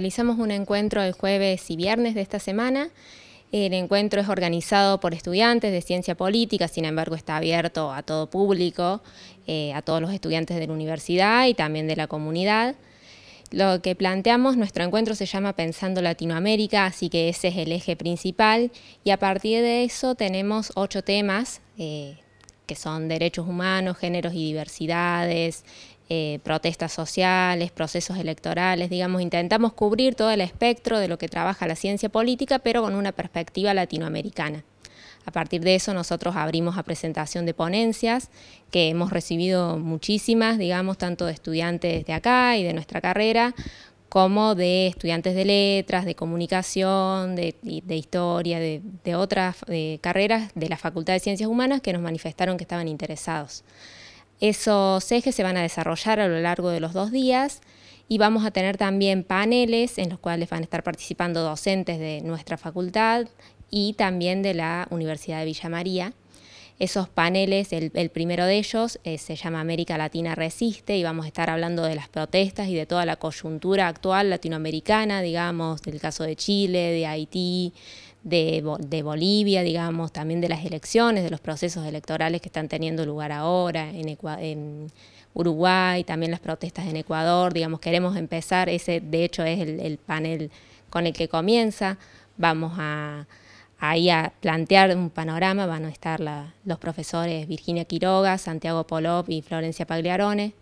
Realizamos un encuentro el jueves y viernes de esta semana. El encuentro es organizado por estudiantes de ciencia política, sin embargo está abierto a todo público, eh, a todos los estudiantes de la universidad y también de la comunidad. Lo que planteamos, nuestro encuentro se llama Pensando Latinoamérica, así que ese es el eje principal y a partir de eso tenemos ocho temas eh, que son derechos humanos, géneros y diversidades, eh, protestas sociales, procesos electorales, digamos, intentamos cubrir todo el espectro de lo que trabaja la ciencia política, pero con una perspectiva latinoamericana. A partir de eso nosotros abrimos a presentación de ponencias, que hemos recibido muchísimas, digamos, tanto de estudiantes de acá y de nuestra carrera, como de estudiantes de letras, de comunicación, de, historia, de, otras carreras de la Facultad de Ciencias Humanas que nos manifestaron que estaban interesados. Esos ejes se van a desarrollar a lo largo de los dos días y vamos a tener también paneles en los cuales van a estar participando docentes de nuestra facultad y también de la Universidad de Villa María. Esos paneles, el, primero de ellos eh, se llama América Latina Resiste y vamos a estar hablando de las protestas y de toda la coyuntura actual latinoamericana, digamos, del caso de Chile, de Haití, de, de, Bolivia, digamos, también de las elecciones, de los procesos electorales que están teniendo lugar ahora en, en Uruguay, también las protestas en Ecuador, digamos, queremos empezar, ese de hecho es el, panel con el que comienza, vamos a a plantear un panorama, van a estar la, los profesores Virginia Quiroga, Santiago Polop y Florencia Pagliarone,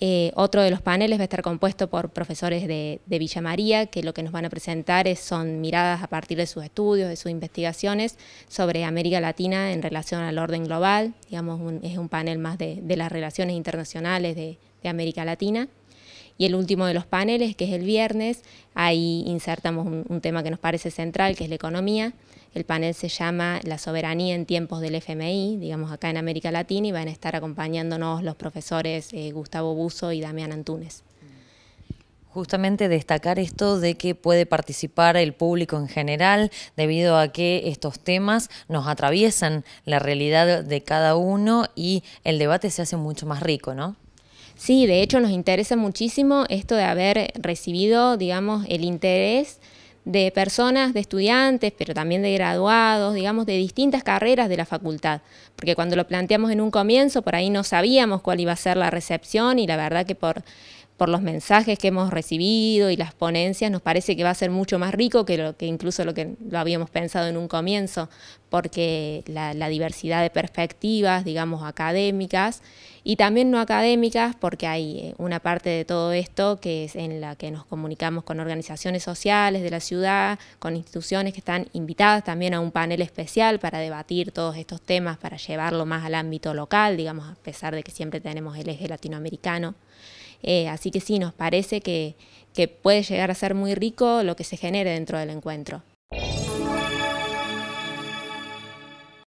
eh, otro de los paneles va a estar compuesto por profesores de, de, Villa María, que lo que nos van a presentar es, son miradas a partir de sus estudios, de sus investigaciones sobre América Latina en relación al orden global, digamos, es un panel más de, las relaciones internacionales de América Latina. Y el último de los paneles, que es el viernes, ahí insertamos un, tema que nos parece central, que es la economía. El panel se llama La soberanía en tiempos del FMI, digamos acá en América Latina, y van a estar acompañándonos los profesores eh, Gustavo Buzo y Damián Antunes. justamente destacar esto de que puede participar el público en general debido a que estos temas nos atraviesan la realidad de cada uno y el debate se hace mucho más rico, ¿no? Sí, de hecho nos interesa muchísimo esto de haber recibido, digamos, el interés de personas, de estudiantes, pero también de graduados, digamos, de distintas carreras de la facultad. Porque cuando lo planteamos en un comienzo, por ahí no sabíamos cuál iba a ser la recepción y la verdad que por por los mensajes que hemos recibido y las ponencias, nos parece que va a ser mucho más rico que, lo, que incluso lo que lo habíamos pensado en un comienzo, porque la, la diversidad de perspectivas, digamos, académicas y también no académicas, porque hay eh, una parte de todo esto que es en la que nos comunicamos con organizaciones sociales de la ciudad, con instituciones que están invitadas también a un panel especial para debatir todos estos temas, para llevarlo más al ámbito local, digamos, a pesar de que siempre tenemos el eje latinoamericano. Eh, así que sí, nos parece que puede llegar a ser muy rico lo que se genere dentro del encuentro.